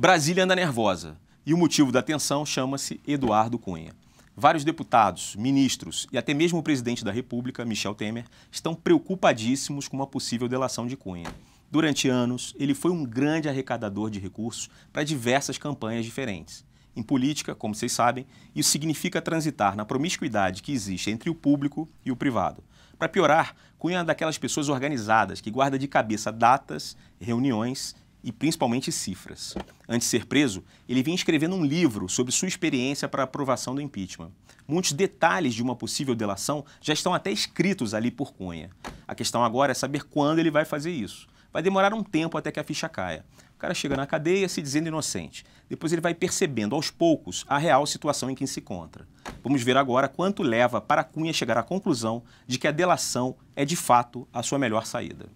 Brasília anda nervosa e o motivo da tensão chama-se Eduardo Cunha. Vários deputados, ministros e até mesmo o presidente da República, Michel Temer, estão preocupadíssimos com uma possível delação de Cunha. Durante anos, ele foi um grande arrecadador de recursos para diversas campanhas diferentes. Em política, como vocês sabem, isso significa transitar na promiscuidade que existe entre o público e o privado. Para piorar, Cunha é daquelas pessoas organizadas que guarda de cabeça datas, reuniões e principalmente cifras. Antes de ser preso, ele vinha escrevendo um livro sobre sua experiência para a aprovação do impeachment. Muitos detalhes de uma possível delação já estão até escritos ali por Cunha. A questão agora é saber quando ele vai fazer isso. Vai demorar um tempo até que a ficha caia. O cara chega na cadeia se dizendo inocente. Depois ele vai percebendo aos poucos a real situação em que se encontra. Vamos ver agora quanto leva para Cunha chegar à conclusão de que a delação é de fato a sua melhor saída.